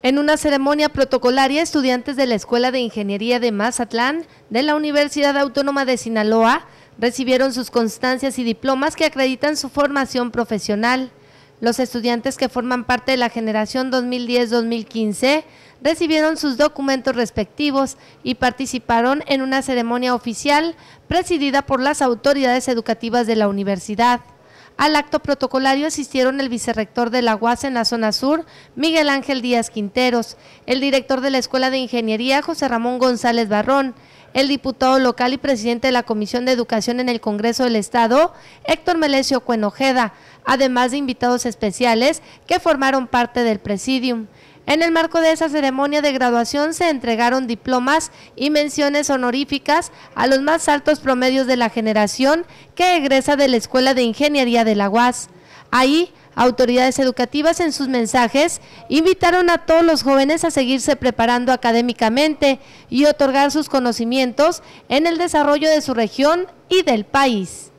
En una ceremonia protocolaria, estudiantes de la Escuela de Ingeniería de Mazatlán de la Universidad Autónoma de Sinaloa recibieron sus constancias y diplomas que acreditan su formación profesional. Los estudiantes que forman parte de la generación 2010-2015 recibieron sus documentos respectivos y participaron en una ceremonia oficial presidida por las autoridades educativas de la universidad. Al acto protocolario asistieron el vicerrector de la UAS en la zona sur, Miguel Ángel Díaz Quinteros, el director de la Escuela de Ingeniería, José Ramón González Barrón, el diputado local y presidente de la Comisión de Educación en el Congreso del Estado, Héctor Melesio Cuenojeda, además de invitados especiales que formaron parte del presidium. En el marco de esa ceremonia de graduación se entregaron diplomas y menciones honoríficas a los más altos promedios de la generación que egresa de la Escuela de Ingeniería de la UAS. Ahí, autoridades educativas en sus mensajes invitaron a todos los jóvenes a seguirse preparando académicamente y otorgar sus conocimientos en el desarrollo de su región y del país.